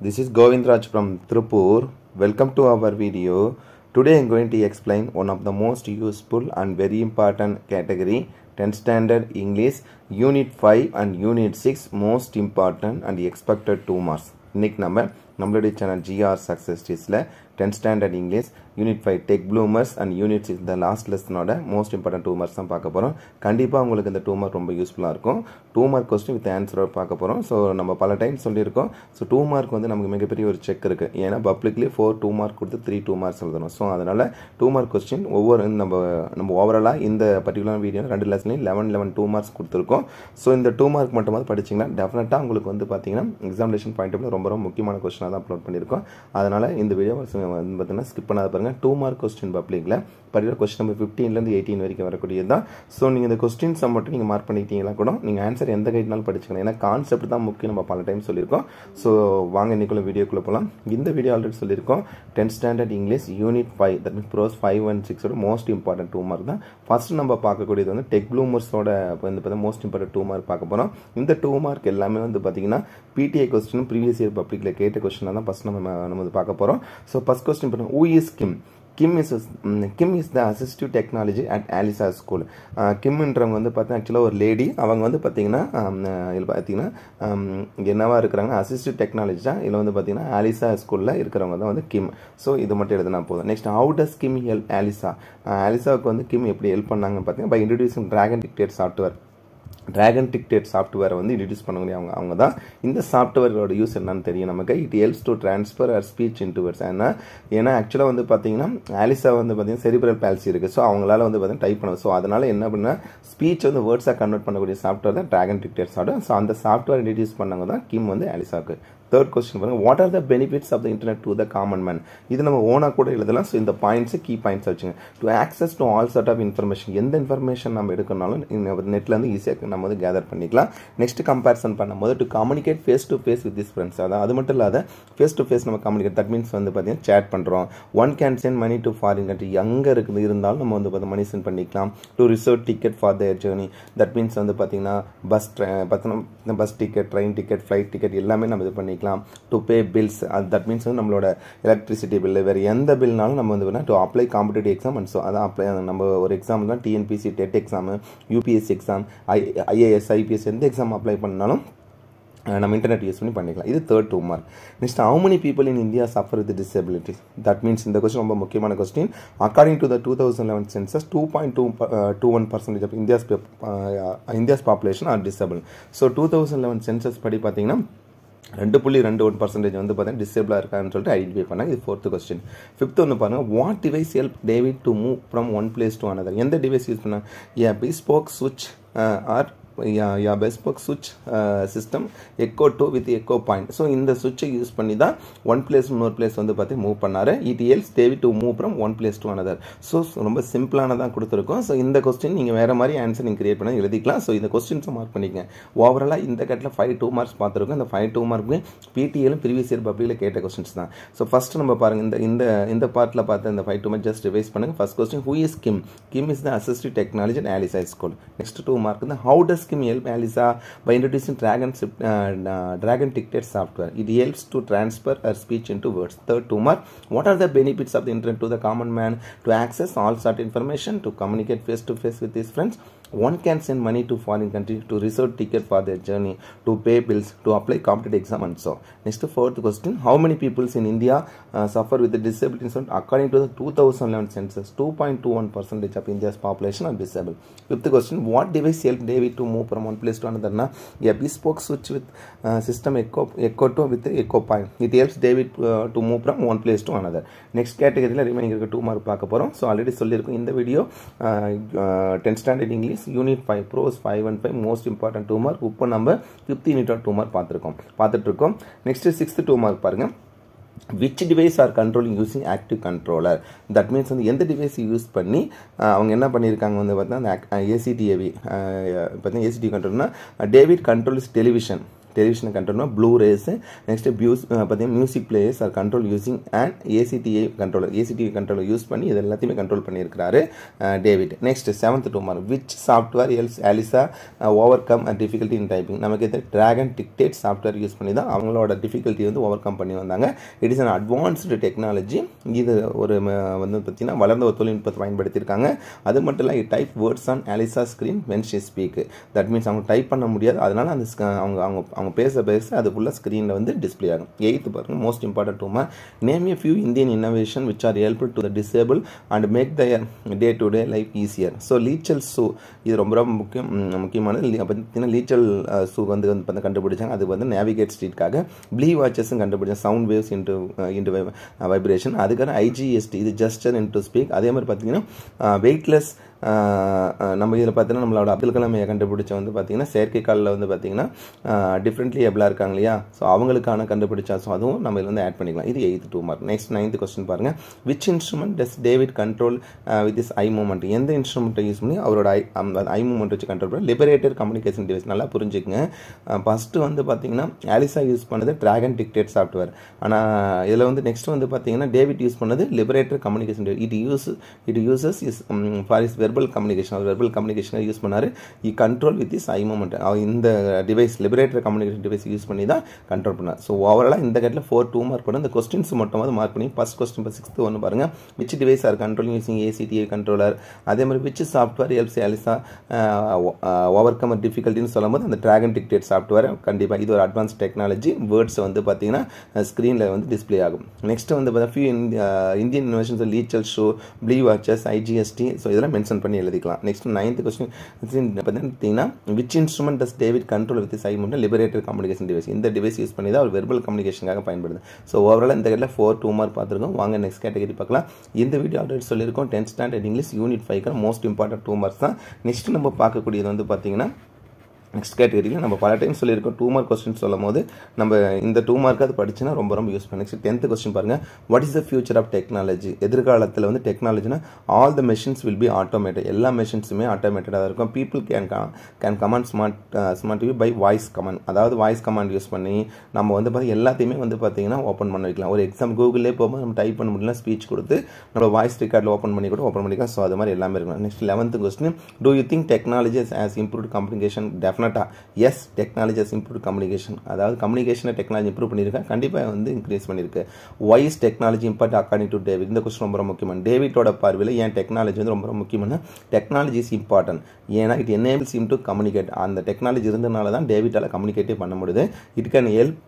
This is Govind Raj from Tripur. Welcome to our video. Today I am going to explain one of the most useful and very important category 10th standard English unit 5 and unit 6 most important and expected 2 marks. number, number நம்மளுடைய channel GR Success டீஸில் 10 standard English. Unit five tech bloomers and unit இந்த last லெசனோட most important two தான் பார்க்க போகிறோம் கண்டிப்பாக உங்களுக்கு இந்த டூ மார்க் ரொம்ப யூஸ்ஃபுல்லாக இருக்கும் டூ மார்க் கொஸ்டின் வித் ஆன்சரோட பார்க்க போகிறோம் ஸோ நம்ம பல டைம் சொல்லியிருக்கோம் ஸோ டூ மார்க் வந்து நமக்கு மிகப்பெரிய ஒரு செக் இருக்குது ஏன்னா பப்ளிக்லேயே ஃபோர் டூ மார்க் கொடுத்து த்ரீ டூ மார்க்ஸ் எழுதணும் ஸோ அதனால் டூ மார்க் கொஸ்டின் ஒவ்வொரு நம்ம நம்ம ஓவராலாக இந்த பர்டிகுலர் வீடியோ ரெண்டு லெசன்லையும் லெவன் லெவன் டூ மார்க்ஸ் கொடுத்துருக்கோம் ஸோ இந்த டூ மார்க் மட்டும் வந்து படிச்சிங்கன்னா டெஃபினட்டாக உங்களுக்கு வந்து பார்த்தீங்கன்னா எக்ஸாமினேஷன் பாயிண்ட் ஆஃப் ரொம்ப ரொம்ப முக்கியமான கொஸ்டினாக தான் அப்லோட் பண்ணியிருக்கோம் அதனால் இந்த வீடியோ வந்து பார்த்தீங்கன்னா ஸ்கிப் பண்ணாத பாருங்கள் டூ மார்க் கொஸ்டின் பப்ளிக்கில் படிக்கிற கொஸ்டின் நம்பர் ஃபிஃப்டீன்லேருந்து எயிட்டீன் வரைக்கும் வரக்கூடியது தான் ஸோ நீங்கள் இந்த கொஸ்டின்ஸை மட்டும் நீங்கள் மார்க் பண்ணிக்கிட்டீங்கன்னா கூட நீங்கள் ஆன்சர் எந்த கைட்னாலும் படிச்சுக்கலாம் ஏன்னா கான்செப்ட் தான் முக்கியம் நம்ம பல டைம் சொல்லியிருக்கோம் ஸோ வாங்க இன்றைக்குள்ள வீடியோக்குள்ளே போகலாம் இந்த வீடியோ ஆல்ரெடி சொல்லியிருக்கோம் tenth standard English unit five that means prose five and சிக்ஸோட மோஸ்ட் இம்பார்ட்டன்ட் டூ மார்க் தான் ஃபர்ஸ்ட் நம்ம பார்க்கக்கூடியது வந்து டெக் ப்ளூமர்ஸோட வந்து பார்த்தா மோஸ்ட் இம்பார்ட்டன்ட் டூ மார்க் பார்க்க போகிறோம் இந்த டூ மார்க் எல்லாமே வந்து பார்த்தீங்கன்னா பிடிஐ கொஸ்டின் ப்ரீவியஸ் இயர் பப்ளிக்கில் கேட்ட கொஸ்டினாக தான் ஃபஸ்ட் நம்ம நம்ம பார்க்க போகிறோம் ஸோ ஃபஸ்ட் கொஸ்டின் பார்த்தோம் who is Kim Kim is Kim is the assistive technology at Alisa school கிம்ன்றவங்க வந்து பார்த்தீங்கன்னா ஆக்சுவலாக ஒரு லேடி அவங்க வந்து பார்த்தீங்கன்னா um, uh, இதில் பார்த்தீங்கன்னா um, என்னவா இருக்கிறாங்கன்னா அசிஸ்டிவ் டெக்னாலஜி தான் இதில் வந்து பார்த்தீங்கன்னா ஆலிசா ஸ்கூலில் இருக்கிறவங்க தான் வந்து கிம் ஸோ இது மட்டும் எழுதினா போதும் next how does Kim help Alisa ஆலிசாவுக்கு வந்து கிம் எப்படி ஹெல்ப் பண்ணாங்கன்னு பார்த்தீங்கன்னா by introducing Dragon Dictate software Dragon Dictate சாஃப்ட்வேரை வந்து இன்ட்ரடியூஸ் பண்ணக்கூடிய அவங்க அவங்க தான் இந்த சாஃப்ட்வேரோட யூஸ் என்னன்னு தெரியும் நமக்கு it helps to transfer our speech into words ஏன்னா ஏன்னா ஆக்சுவலாக வந்து பார்த்தீங்கன்னா ஆலிசா வந்து பார்த்தீங்கன்னா செரிபரல் பேல்சி இருக்குது ஸோ அவங்களால வந்து பார்த்தீங்கன்னா டைப் பண்ணுவோம் ஸோ அதனால் என்ன பண்ணா ஸ்பீச் வந்து வேர்ட்ஸாக கன்வெர்ட் பண்ணக்கூடிய சாஃப்ட்வேர் தான் ட்ராகன் டிக்டேட் சாஃப்ட்வேர் ஸோ அந்த சாஃப்ட்வேர் இன்ட்ரடியூஸ் பண்ணவங்க தான் கிம் வந்து ஆலிசாவுக்கு தேர்ட் கொஸ்டின் பாருங்கள் what are the benefits of the internet to the common man இது நம்ம ஓனாக கூட எழுதலாம் ஸோ இந்த பாயிண்ட்ஸ் கீ பாயிண்ட்ஸ் வச்சுங்க to access to all sort of information எந்த இன்ஃபர்மேஷன் நம்ம எடுக்கணும்னாலும் நெட்லேருந்து ஈஸியாக நம்ம பண்ணும்போது கேதர் பண்ணிக்கலாம் நெக்ஸ்ட் கம்பேரிசன் பண்ணும்போது to communicate face to face with this friends அதான் அது மட்டும் இல்லாத ஃபேஸ் டு ஃபேஸ் நம்ம கம்யூனிகேட் தட் மீன்ஸ் வந்து பார்த்தீங்கன்னா சேட் பண்ணுறோம் one can send money to foreign country எங்கே இருக்குது இருந்தாலும் நம்ம வந்து பார்த்தா மணி சென்ட் பண்ணிக்கலாம் to reserve ticket for their journey that means வந்து பார்த்தீங்கன்னா bus train bus ticket train ticket flight ticket எல்லாமே நம்ம இது பண்ணிக்கலாம் டு பே பில்ஸ் அது தட் மீன்ஸ் வந்து நம்மளோட எலக்ட்ரிசிட்டி பில்லு வேறு எந்த பில்னாலும் நம்ம வந்து பார்த்தீங்கன்னா to apply competitive exam and so அதான் அப்ளை நம்ம ஒரு எக்ஸாம் தான் TNPSC TET exam UPSC exam I IAS IPS எந்த எக்ஸாம் அப்ளை பண்ணாலும் நம்ம இன்டர்நெட் யூஸ் பண்ணி பண்ணிக்கலாம் இது third two mark next how many people in India suffer with disability that means இந்த கொஸ்டின் ரொம்ப முக்கியமான question according to the two thousand eleven census two point two two one percentage of India's India's population R disable so two thousand eleven census படி பார்த்தீங்கன்னா ரெண்டு புள்ளி ரெண்டு one percentage வந்து பார்த்தீங்கன்னா டிசேபிளாக இருக்கான்னு சொல்லிட்டு ஐடென்டிஃபை பண்ணாங்க இது ஃபோர்த்து கொஸ்டின் ஃபிஃப்த் ஒன்று பாருங்கள் what device help David to move from one place to another எந்த டிவைஸ் யூஸ் பண்ணாங்க ஏ பி ஸ்போக் சுவிட்ச் uh, are யா பெஸ்பக் சுவிட்ச் system echo two with echo point so இந்த சுவிட்சை யூஸ் பண்ணி தான் ஒன் பிளேஸ் இன்னொரு பிளேஸ் வந்து பார்த்து மூவ் பண்ணார் it e helps David to move from one place to another so ரொம்ப சிம்பிளான தான் கொடுத்துருக்கோம் ஸோ இந்த கொஸ்டின் நீங்கள் வேறு மாதிரி ஆன்சர் நீங்கள் கிரியேட் பண்ண எழுதிக்கலாம் ஸோ இந்த கொஸ்டின்ஸை மார்க் பண்ணிக்கங்க ஓவராலாக இந்த கட்டில் ஃபைவ் டூ மார்க்ஸ் பார்த்துருக்கோம் இந்த ஃபைவ் டூ மார்க்கு பிடிஎலும் ப்ரீவியஸ் இயர் பப்ளியில் கேட்ட கொஸ்டின்ஸ் தான் ஸோ ஃபஸ்ட்டு நம்ம பாருங்கள் இந்த இந்த இந்த பார்ட்டில் பார்த்து இந்த five two mark just revise பண்ணுங்கள் first question who is Kim Kim is the assistive technology and Alice high school next two mark தான் how does scheme help Alisa by introducing Dragon, uh, Dragon Dictate software. It helps to transfer her speech into words. Third, Tumor. What are the benefits of the internet to the common man? To access all such information, to communicate face to face with his friends, one can send money to foreign country to reserve ticket for their journey to pay bills to apply competitive exam and so next fourth question how many people in india uh, suffer with the disability according to the 2011 census 2.21 percentage of india's population are disabled fifth question what device helped david to move from one place to another na a bespoke switch with uh, system echo echo to with echo point it helps david uh, to move from one place to another next category remaining 2 mark பார்க்க போறோம் so already in the video, uh, uh, ten standard english is unit five prose five and five most important two mark இப்போ நம்ம fifth unit of two mark பார்த்துருக்கோம் பார்த்துட்டு இருக்கோம் next sixth two mark பாருங்கள் which device are controlling using active controller that means வந்து எந்த device use பண்ணி அவங்க என்ன பண்ணியிருக்காங்க வந்து பார்த்தீங்கன்னா அந்த ஏசிடிஏவி பார்த்தீங்கன்னா ஏசிடி கண்ட்ரோல்னா டேவிட் கண்ட்ரோல்ஸ் டெலிவிஷன் டெலிவிஷனை கண்ட்ரோல் ப்ளூ ரேஸு நெக்ஸ்ட்டு பியூஸ் பார்த்தீங்கன்னா music players are control using and ACDI controller ACDI controller use பண்ணி இது எல்லாத்தையுமே கண்ட்ரோல் பண்ணியிருக்கிறாரு David next seventh two mark which software else Alisa overcome difficulty in typing நமக்கு எது dragon Dictate software use பண்ணி தான் அவங்களோட டிஃபிகல்ட்டி வந்து ஓவர் கம் பண்ணி வந்தாங்க it is an advanced technology இது ஒரு வந்து பார்த்திங்கன்னா வளர்ந்த ஒரு தொழில்நுட்பத்தை பயன்படுத்தியிருக்காங்க அது மட்டும் இல்லை type words on Alisa screen when she speak that means அவங்க டைப் பண்ண முடியாது அதனால் அந்த அவங்க அவங்க அவங்க பேச பேச அது ஃபுல்லாக ஸ்க்ரீனில் வந்து டிஸ்பிளே ஆகும் எயித்து பாருங்க மோஸ்ட் இம்பார்ட்டன்ட் டூமா name a few Indian innovation which are help to the disable and make the day to day life easier so Lechal shoe இது ரொம்ப ரொம்ப முக்கியம் முக்கியமானது பார்த்தீங்கன்னா லீச்சல் ஷூ வந்து வந்து கண்டுபிடிச்சாங்க அது வந்து நேவிகேட் ஸ்ட்ரீட்காக ப்ளீ வாட்சஸும் கண்டுபிடிச்சாங்க sound waves into into vibration அதுக்கான ஐஜிஎஸ்டி இது ஜஸ்டர் இன்ட்டு ஸ்பீக் அதே மாதிரி பார்த்தீங்கன்னா வெயிட்லெஸ் நம்ம இதில் பார்த்தீங்கன்னா நம்மளோட அப்துல் கலாமையை கண்டுபிடிச்ச வந்து பார்த்திங்கன்னா செயற்கைக்காலில் வந்து பார்த்திங்கன்னா டிஃப்ரெண்ட்லி எவ்வளோ இருக்காங்க இல்லையா ஸோ அவங்களுக்கான கண்டுபிடிச்சா ஸோ அதுவும் நம்ம இதில் வந்து ஆட் பண்ணிக்கலாம் இது eighth two mark next ninth question பாருங்கள் which instrument does David control with his eye movement எந்த இன்ஸ்ட்ருமெண்ட்டை யூஸ் பண்ணி அவரோட ஐ ஐ மூமெண்ட் வச்சு கண்ட்ரோல் பண்ணி லிபரேட்டர் கம்யூனிகேஷன் டிவைஸ் நல்லா புரிஞ்சுக்குங்க ஃபஸ்ட்டு வந்து பார்த்திங்கன்னா ஆலிசா யூஸ் பண்ணது ட்ராகன் டிக்டேட் சாஃப்ட்வேர் ஆனால் இதில் வந்து நெக்ஸ்ட் வந்து பார்த்திங்கன்னா டேவிட் யூஸ் பண்ணது liberator communication device it use it uses his for his verbal communication verbal கம்யூனிகேஷனை யூஸ் பண்ணார் இ control with his eye movement இந்த device liberator communication device use பண்ணி தான் கண்ட்ரோல் பண்ணார் ஸோ ஓவராலாக இந்த கேட்டில் ஃபோர் டூ மார்க் பண்ண இந்த கொஸ்டின்ஸ் மட்டும் மார்க் பண்ணி ஃபஸ்ட் கொஸ்டின் இப்போ சிக்ஸ்த்து ஒன்று பாருங்கள் which device are controlling using ACDA controller அதே மாதிரி which software helps Alisa overcome டிஃபிகல்ட்டின்னு சொல்லும்போது அந்த ட்ராகன் டிக்டேட் சாஃப்ட்வேர் கண்டிப்பாக இது ஒரு அட்வான்ஸ் டெக்னாலஜி வேர்ட்ஸ் வந்து பார்த்தீங்கன்னா ஸ்க்ரீனில் வந்து டிஸ்பிளே ஆகும் நெக்ஸ்ட் வந்து பார்த்தீங்கன்னா ஃபியூ இந்தியன் இன்வெஷன்ஸ் லீச்சல் ஷோ ப்ளீ வாட்சஸ் ஐஜிஎஸ்டி ஸோ இதெல்லாம் மென்ஷன் ஆப்ஷன் பண்ணி எழுதிக்கலாம் நெக்ஸ்ட் நைன்த் கொஸ்டின் பார்த்தீங்கன்னா which instrument does David control with சை மட்டும் லிபரேட்டர் கம்யூனிகேஷன் டிவைஸ் இந்த டிவைஸ் யூஸ் பண்ணி தான் அவர் வெர்பல் கம்யூனிகேஷனுக்காக பயன்படுது ஸோ ஓவரால் இந்த கேட்டில் ஃபோர் டூ மார்க் பார்த்துருக்கோம் வாங்க நெக்ஸ்ட் கேட்டகரி பார்க்கலாம் இந்த வீடியோ ஆல்ரெடி சொல்லியிருக்கோம் tenth standard English unit five most important two marks தான் நெக்ஸ்ட் நம்ம பார்க்கக்கூடியது வந்து பார்த்தீங்கன்னா நெக்ஸ்ட் கேட்டகரியில் நம்ம பல டைம் சொல்லியிருக்கோம் டூ மார்க் கொஸ்டின் சொல்லும் போது நம்ம இந்த டூ மார்க் அது படிச்சுன்னா ரொம்ப ரொம்ப யூஸ் பண்ணி நெக்ஸ்ட் டென்த் கொஸ்டின் பாருங்கள் what is the future of technology எதிர்காலத்தில் வந்து டெக்னாலஜினா all the machines will be automated எல்லா மெஷின்ஸுமே ஆட்டோமேட்டடாக இருக்கும் people can can command smart smart TV by voice command அதாவது வாய்ஸ் கமாண்ட் யூஸ் பண்ணி நம்ம வந்து பார்த்தீங்கன்னா எல்லாத்தையுமே வந்து பார்த்தீங்கன்னா ஓப்பன் பண்ண வைக்கலாம் ஒரு எக்ஸாம் கூகுளே போகும்போது நம்ம டைப் பண்ண முடியல ஸ்பீச் கொடுத்து நம்ம வாய்ஸ் ரெக்கார்டில் ஓப்பன் பண்ணி கூட ஓப்பன் பண்ணிக்கலாம் ஸோ அது மாதிரி எல்லாமே இருக்கும் next eleventh question do you think technology has improve communication டெஃப் டெஃபினட்டாக எஸ் டெக்னாலஜிஸ் இம்ப்ரூவ் கம்யூனிகேஷன் அதாவது கம்யூனிகேஷனை டெக்னாலஜி இம்ப்ரூவ் பண்ணியிருக்கேன் கண்டிப்பாக வந்து இன்க்ரீஸ் பண்ணியிருக்கு why's technology important according to David இந்த கொஸ்டின் ரொம்ப ரொம்ப முக்கியமான டேவிட்டோட பார்வையில் ஏன் டெக்னாலஜி வந்து ரொம்ப ரொம்ப முக்கியமான டெக்னாலஜி இஸ் இம்பார்ட்டன்ட் ஏன்னா it enables him to communicate அந்த டெக்னாலஜி இருந்தனால தான் டேவிட்டால் கம்யூனிகேட்டே பண்ண முடியுது it can help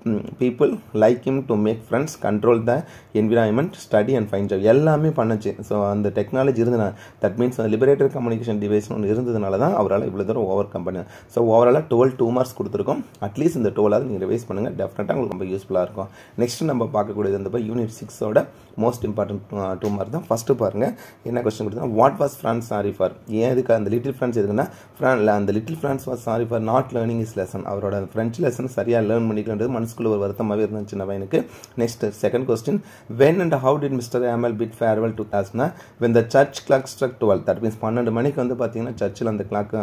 people like him to make friends control the environment study and find job எல்லாமே பண்ணுச்சு ஸோ அந்த டெக்னாலஜி இருந்ததுனால that means liberator communication device ஒன்று இருந்ததுனால தான் அவரால் இவ்வளோ தூரம் ஓவர் கம் ஸோ ஓவராலாக டுவெல் டூ மார்க்ஸ் கொடுத்துருக்கோம் அட்லீஸ்ட் இந்த டுவெலாவது நீங்கள் ரிவைஸ் பண்ணுங்கள் டெஃபினட்டாக உங்களுக்கு ரொம்ப யூஸ்ஃபுல்லாக இருக்கும் நெக்ஸ்ட் நம்ம பார்க்கக்கூடியது வந்து யூனிட் சிக்ஸோட மோஸ்ட் இம்பார்ட்டன்ட் டூ மார்க் தான் ஃபஸ்ட்டு பாருங்கள் என்ன கொஸ்டின் கொடுத்தா what was Franz sorry for ஏன் இதுக்கு அந்த லிட்டில் ஃப்ரான்ஸ் எதுக்குன்னா ஃப்ரான் அந்த little Franz was sorry for not learning his lesson அவரோட ஃப்ரெஞ்ச் லெசன் சரியாக லேர்ன் பண்ணிக்கலன்றது மனசுக்குள்ள ஒரு வருத்தமாகவே இருந்துச்சு சின்ன பையனுக்கு next second question when and how did Mister Hamel bid farewell to கிளாஸ்னா when the church clock struck twelve that means பன்னெண்டு மணிக்கு வந்து பார்த்தீங்கன்னா சர்ச்சில் அந்த கிளாக்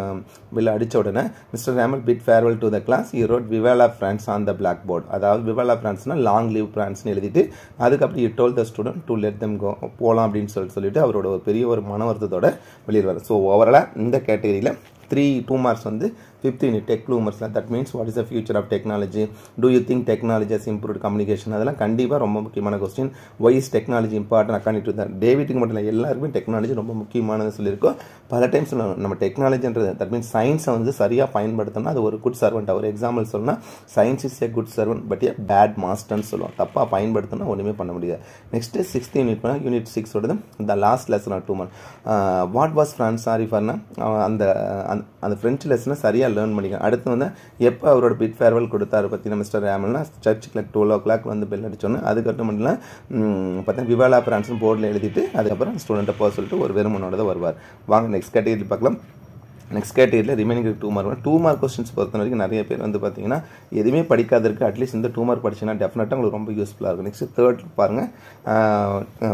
பில் அடித்த உடனே Mister Mister Hamel bid farewell to the class you wrote vive la France on the blackboard அதாவது விவேலா ஃப்ரான்ஸ்னால் லாங் லீவ் ஃப்ரான்ஸ்னு எழுதிட்டு அதுக்கப்புறம் you told the student to let them go போகலாம் அப்படின்னு சொல்லி சொல்லிட்டு அவரோட ஒரு பெரிய ஒரு மன வருத்தத்தோட வெளியிடுவார் ஸோ ஓவராலாக இந்த கேட்டகரியில் த்ரீ டூ மார்க்ஸ் வந்து ஃபிஃப்த்து யூனிட் டெக் ப்ளூமர்ஸில் that means what is the future of technology do you think technology has improve communication அதெல்லாம் கண்டிப்பாக ரொம்ப முக்கியமான question why's is technology important அக்காண்டி டு தான் டேவிட்டுக்கு மட்டும் இல்லை எல்லாருக்குமே டெக்னாலஜி ரொம்ப முக்கியமானது சொல்லியிருக்கோம் பல டைம்ஸ் நம்ம டெக்னாலஜின்றது தட் மீன்ஸ் சயின்ஸை வந்து சரியாக பயன்படுத்தணும்னா அது ஒரு குட் சர்வெண்ட் ஒரு எக்ஸாம்பிள் சொன்னால் science is a good servant but a bad மாஸ்டர்னு சொல்லுவோம் தப்பாக பயன்படுத்தினா ஒன்றுமே பண்ண முடியாது நெக்ஸ்ட்டு சிக்ஸ்த் யூனிட் பண்ணால் யூனிட் சிக்ஸோடது the last lesson two month what was Franz sorry ஃபார்னா அந்த அந்த ஃப்ரெண்ட் லெசனை சரியாக ஈஸியாக லேர்ன் பண்ணிக்கலாம் அடுத்து வந்து எப்போ அவரோட பிட் ஃபேர்வெல் கொடுத்தாரு பார்த்தீங்கன்னா மிஸ்டர் சர்ச் சர்ச்சுக்கு டுவெல் ஓ கிளாக் வந்து பெல் அடிச்சோன்னு அதுக்கப்புறம் மட்டும் பார்த்தீங்கன்னா விவாலா பிரான்ஸ்னு போர்டில் எழுதிட்டு அதுக்கப்புறம் ஸ்டூடெண்ட்டை போக சொல்லிட்டு ஒரு வெறுமனோட தான் வருவார் வாங்க நெக்ஸ்ட் கேட்டகரி பார்க்கலாம் நெக்ஸ்ட் கேட்டகரியில் remaining two mark two mark questions பொறுத்த வரைக்கும் நிறைய பேர் வந்து பார்த்தீங்கன்னா எதுவுமே படிக்காதிருக்கு அட்லீஸ்ட் இந்த டூ மார்க் படிச்சுன்னா டெஃபினட்டாக உங்களுக்கு ரொம்ப யூஸ்ஃபுல்லாக இருக்கும் நெக்ஸ்ட் தேர்ட் பாருங்கள்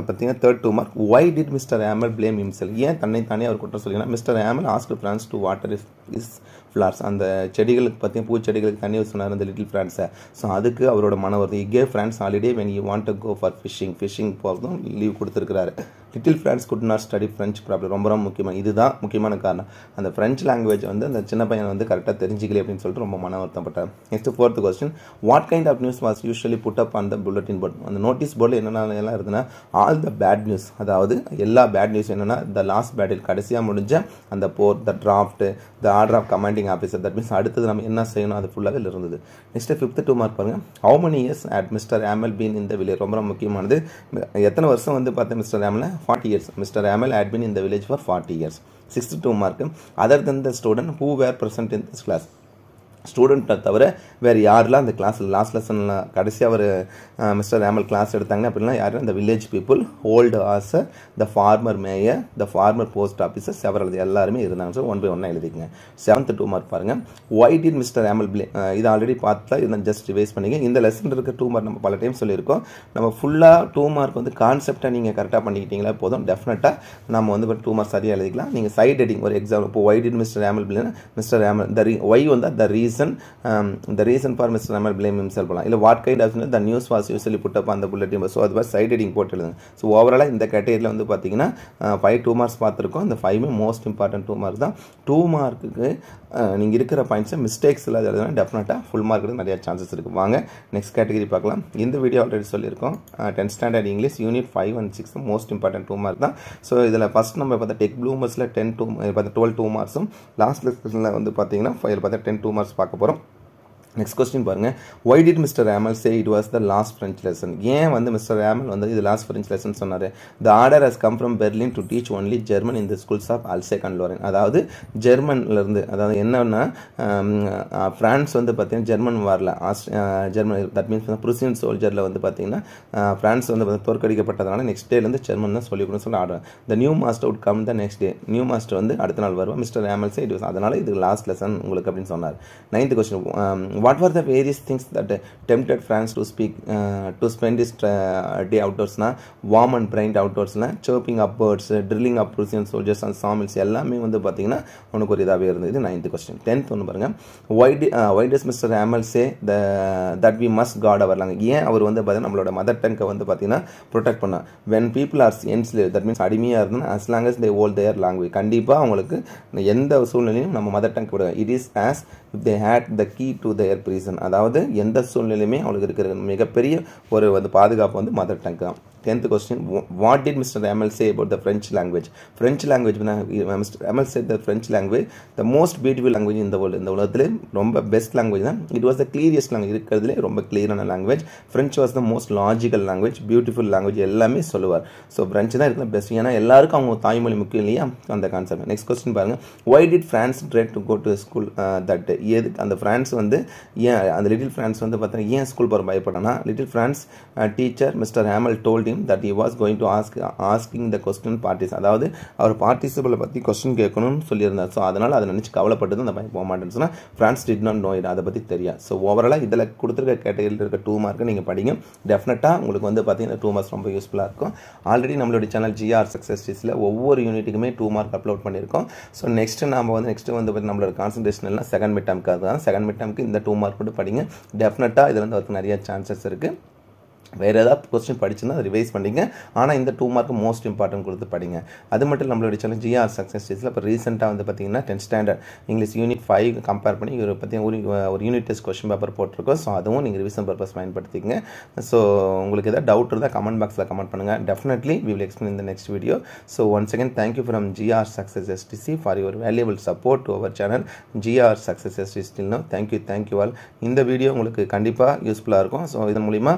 பார்த்தீங்கன்னா third two mark why did Mister Hamel blame himself ஏன் தன்னை தானே அவர் குற்றம் சொல்லிங்கன்னா Mister Hamel asked Franz to water his his flowers அந்த செடிகளுக்கு பார்த்தீங்கன்னா பூச்செடிகளுக்கு தண்ணி சொன்னார் அந்த லிட்டில் ஃப்ரான்ஸை ஸோ அதுக்கு அவரோட மன வருது இகே Franz holiday when you want to go for fishing fishing போகிறதும் லீவ் கொடுத்துருக்கிறாரு little friends could not study French problem ரொம்ப ரொம்ப முக்கியமாக இதுதான் முக்கியமான காரணம் அந்த ஃப்ரெஞ்ச் லாங்குவேஜ் வந்து அந்த சின்ன பையன் வந்து கரெக்டாக தெரிஞ்சிக்கல அப்படின்னு சொல்லிட்டு ரொம்ப மன வருத்தப்பட்டார் next fourth question what kind of news was usually put up அந்த புல்லட்டின் போர்ட் அந்த நோட்டீஸ் போர்டில் என்னென்னலாம் எல்லாம் இருந்ததுன்னா ஆல் த பேட் நியூஸ் அதாவது எல்லா பேட் நியூஸ் என்னென்னா த லாஸ்ட் பேட்டில் கடைசியாக முடிஞ்ச அந்த போர் the draft the order of commanding officer that means அடுத்தது நம்ம என்ன செய்யணும் அது ஃபுல்லாகவே இருந்தது நெக்ஸ்ட்டு ஃபிஃப்த் டூ மார்க் பாருங்கள் how many years had Mister Hamel been இந்த வில்லேஜ் ரொம்ப ரொம்ப முக்கியமானது எத்தனை வருஷம் வந்து பார்த்தா மிஸ்டர் ஆமலை 40 years. Mr. Ramal had been in the village for 40 years. 62 mark. Other than the student who were present in this class. ஸ்டூடெண்ட்டை தவிர வேறு யாரெல்லாம் அந்த கிளாஸில் லாஸ்ட் லெசனில் கடைசியாக அவர் மிஸ்டர் ரேமல் கிளாஸ் எடுத்தாங்க அப்படின்னா யாரும் அந்த village people old as the former mayor the former post officer several எல்லாருமே இருந்தாங்க சார் ஒன் பை ஒன்னாக எழுதிக்கங்க செவன்த் டூ மார்க் பாருங்கள் why did Mister Hamel blame இது ஆல்ரெடி பார்த்தா இதை ஜஸ்ட் வேஸ்ட் பண்ணிங்க இந்த லெசன் இருக்க டூ மார்க் நம்ம பல டைம் சொல்லியிருக்கோம் நம்ம ஃபுல்லாக டூ மார்க் வந்து கான்செப்டாக நீங்கள் கரெக்டாக பண்ணிக்கிட்டீங்களா போதும் டெஃபினட்டாக நம்ம வந்து டூ மார்க் சரியாக எழுதிக்கலாம் நீங்கள் சைட் எடிங் ஒரு எக்ஸாம்பிள் இப்போ ஒய் டிட் மிஸ்டர் ராமல் பிளேனா மிஸ்டர் ராமல் த ஒய் வந்து த ரீஸ் reason the reason for Mister நம்ம பிளேம் ஹிம்செல் போகலாம் இல்லை what kind of the news was usually put up அந்த புல்லட்டின் ஸோ அது மாதிரி சைட் ஹெடிங் போட்டு எழுதுங்க ஸோ ஓவராலாக இந்த கேட்டகரியில் வந்து பார்த்தீங்கன்னா ஃபைவ் டூ மார்க்ஸ் பார்த்துருக்கோம் அந்த five most important two mark தான் டூ மார்க்குக்கு uh, நீங்கள் இருக்கிற பாயிண்ட்ஸை மிஸ்டேக்ஸ் இல்லாத எழுதுனா டெஃபினட்டாக ஃபுல் மார்க் நிறையா சான்சஸ் இருக்குது வாங்க நெக்ஸ்ட் கேட்டகரி பார்க்கலாம் இந்த வீடியோ ஆல்ரெடி சொல்லியிருக்கோம் tenth standard English unit five and six most important two mark தான் ஸோ இதில் ஃபஸ்ட் நம்ம பார்த்தா டெக் ப்ளூமர்ஸில் டென் டூ பார்த்தா டுவெல் டூ மார்க்ஸும் லாஸ்ட் லெக்ஷனில் வந்து பார்த்தீங்கன்னா ஃபைவ் பார்த்தா டென் டூ மார்க்ஸ் பார்க்க போகிறோம் நெக்ஸ்ட் கொஸ்டின் பாருங்கள் why did Mister Hamel say it was the last French lesson ஏன் வந்து மிஸ்டர் ரேமல் வந்து இது லாஸ்ட் ஃப்ரெஞ்ச் லெசன் சொன்னார் the order has come from Berlin to teach only German இந்த schools of Alsace and Lorraine அதாவது ஜெர்மன்லேருந்து அதாவது என்னன்னா ஃப்ரான்ஸ் um, uh, வந்து பார்த்தீங்கன்னா ஜெர்மன் வாரில் ஆஸ்ட் ஜெர்மன் தட் மீன்ஸ் ப்ரூசியன் சோல்ஜரில் வந்து பார்த்தீங்கன்னா ஃப்ரான்ஸ் uh, வந்து தோற்கடிக்கப்பட்டதுனால நெக்ஸ்ட் டேலேருந்து ஜெர்மன் தான் சொல்லிக்கணும்னு சொல்லி order the new master would come the next day new master வந்து அடுத்த நாள் வருவா Mister Hamel say it was அதனால் இது லாஸ்ட் லெசன் உங்களுக்கு அப்படின்னு சொன்னார் ninth question what are the various things that tempted France to speak to spend his day outdoors na warm and bright outdoors na trilling up birds uh, drilling up Prussian எல்லாமே வந்து பார்த்தீங்கன்னா உனக்கு ஒரு இதாகவே இருந்தது நைன்த் கொஸ்டின் டென்த் ஒன்று பாருங்கள் why did why does Mister Hamel say the that we must guard அவர் ஏன் அவர் வந்து பார்த்தீங்கன்னா நம்மளோட மதர் டங்கை வந்து பார்த்தீங்கன்னா ப்ரொடெக்ட் பண்ணார் when people are enslaved that means அடிமையாக இருந்தால் as long as they hold their language கண்டிப்பாக அவங்களுக்கு எந்த சூழ்நிலையும் நம்ம மதர் டங்க் விடுவோம் it is as if they had the key to their prison அதாவது எந்த சூழ்நிலையுமே அவளுக்கு இருக்கிற மிகப்பெரிய ஒரு வந்து பாதுகாப்பு வந்து மதர் டங்க் தான் 10th question what did Mister ramal say about the french language french language mr ramal said the french language the most beautiful language in the இந்த உலகத்தில் ரொம்ப பெஸ்ட் லாங்குவேஜ் தான் it was the clearest language இருக்கிறதுலே ரொம்ப கிளியரான language French was the most logical language beautiful language எல்லாமே சொல்லுவார் so French தான் இருக்கிற பெஸ்ட் ஏன்னா எல்லாருக்கும் அவங்க தாய்மொழி முக்கியம் இல்லையா அந்த கான்செப்ட் நெக்ஸ்ட் கொஸ்டின் பாருங்கள் why did Franz dread to go to school that எது அந்த ஃப்ரான்ஸ் வந்து ஏன் அந்த லிட்டில் ஃப்ரான்ஸ் வந்து பார்த்தீங்கன்னா ஏன் ஸ்கூல் போகிற பயப்படனா little Franz teacher Mister Hamel told him that he was going to ask asking the question parties அதாவது அவர் பார்ட்டிசிபிளை பற்றி கொஸ்டின் கேட்கணும்னு சொல்லியிருந்தார் ஸோ அதனால் அதை நினச்சி கவலைப்பட்டு அந்த பையன் போக மாட்டேன்னு சொன்னால் Franz did not know it அதை பற்றி தெரியாது ஸோ ஓவராலாக இதில் கொடுத்துருக்க கேட்டகரியில் இருக்க டூ மார்க்கை நீங்கள் படிங்க டெஃபினட்டாக உங்களுக்கு வந்து பார்த்தீங்கன்னா டூ மார்க்ஸ் ரொம்ப யூஸ்ஃபுல்லாக இருக்கும் ஆல்ரெடி நம்மளுடைய சேனல் ஜிஆர் சக்ஸஸ்டிஸில் ஒவ்வொரு யூனிட்டுக்குமே டூ மார்க் அப்லோட் பண்ணியிருக்கோம் ஸோ நெக்ஸ்ட்டு நம்ம வந்து நெக்ஸ்ட் வந்து நம்மளோட கான்சன்ட்ரேஷன் எல்லாம் செகண்ட் மிட் அதுதான் செகண்ட் மிட் இந்த டூ மார்க் மட்டும் படிங்க டெஃபினட்டாக இதில் வந்து அவருக்கு நிறைய சான்சஸ் இருக்குது வேறு ஏதாவது கொஸ்டின் படிச்சுன்னா அதை ரிவைஸ் பண்ணிங்க ஆனால் இந்த டூ மார்க் மோஸ்ட் இம்பார்ட்டன்ட் கொடுத்து படிங்க அது மட்டும் நம்மளுடைய சேனல் ஜிஆர் சக்ஸஸ் டேஸில் இப்போ ரீசெண்டாக வந்து பார்த்தீங்கன்னா tenth standard English unit five compare பண்ணி இவர் பார்த்தீங்கன்னா ஒரு ஒரு யூனிட் டெஸ்ட் கொஸ்டின் பேப்பர் போட்டிருக்கோம் ஸோ அதுவும் நீங்கள் ரிவிஷன் பர்பஸ் பயன்படுத்திங்க ஸோ உங்களுக்கு எதாவது டவுட் இருந்தால் கமெண்ட் பாக்ஸில் கமெண்ட் பண்ணுங்கள் டெஃபினெட்லி வி வில் எக்ஸ்பிளைன் இந்த next video so once again thank you from GR success STC for your valuable support to our channel GR Success எஸ்டிசின்னு தேங்க்யூ தேங்க்யூ ஆல் இந்த வீடியோ உங்களுக்கு கண்டிப்பாக யூஸ்ஃபுல்லாக இருக்கும் ஸோ இதன் மூலிமா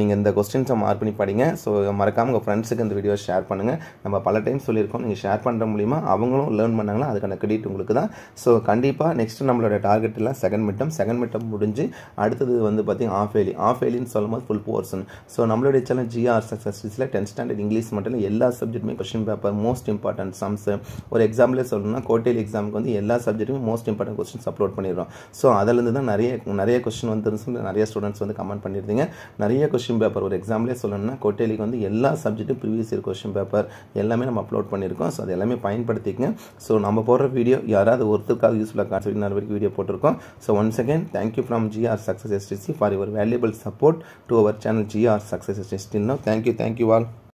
நீங்கள் இந்த கொஸ்டின்ஸை மார்க் பண்ணி படிங்க ஸோ மறக்காமல் உங்கள் ஃப்ரெண்ட்ஸுக்கு இந்த வீடியோ ஷேர் பண்ணுங்கள் நம்ம பல டைம் சொல்லியிருக்கோம் நீங்கள் ஷேர் பண்ணுற மூலிமா அவங்களும் லேர்ன் பண்ணாங்களா அதுக்கான கிரெடிட் உங்களுக்கு தான் ஸோ கண்டிப்பாக நெக்ஸ்ட்டு நம்மளோட டார்கெட்டில் செகண்ட் மிட்டம் செகண்ட் மிட்டம் முடிஞ்சு அடுத்தது வந்து பார்த்தீங்கன்னா ஆஃப் ஏலி ஆஃப் ஏலின்னு சொல்லும் போது ஃபுல் போர்ஷன் ஸோ நம்மளுடைய சேனல் ஜிஆர் சக்ஸஸில் டென்த் ஸ்டாண்டர்ட் இங்கிலீஷ் மட்டும் எல்லா சப்ஜெக்ட்டுமே question paper most important sums ஒரு எக்ஸாம்பிளே சொல்லணும்னா கோட்டையில் எக்ஸாமுக்கு வந்து எல்லா சப்ஜெக்ட்டுமே மோஸ்ட் இம்பார்ட்டன்ட் கொஸ்டின்ஸ் அப்லோட் பண்ணிடுறோம் ஸோ அதிலிருந்து தான் நிறைய நிறைய கொஸ்டின் வந்து நிறைய ஸ்டூடெண்ட்ஸ் வந்து கமெண்ட் பண்ணியிருந்தீங்க நிறைய கொஸ்டின் கொஷின் பேப்பர் ஒரு எக்ஸாம்பிளே சொல்லணும்னா கொட்டேலிக்கு வந்து எல்லா சப்ஜெக்ட்டும் ப்ரீவியஸ் இயர் கொஷின் பேப்பர் எல்லாமே நம்ம அப்லோட் பண்ணியிருக்கோம் ஸோ அது எல்லாமே பயன்படுத்திக்கங்க ஸோ நம்ம போடுற வீடியோ யாராவது ஒருத்தருக்காக யூஸ்ஃபுல்லாக காசு நிறைய வரைக்கும் வீடியோ போட்டிருக்கோம் so once again thank you from GR success STC for your valuable support to our channel GR success STC no thank you thank you all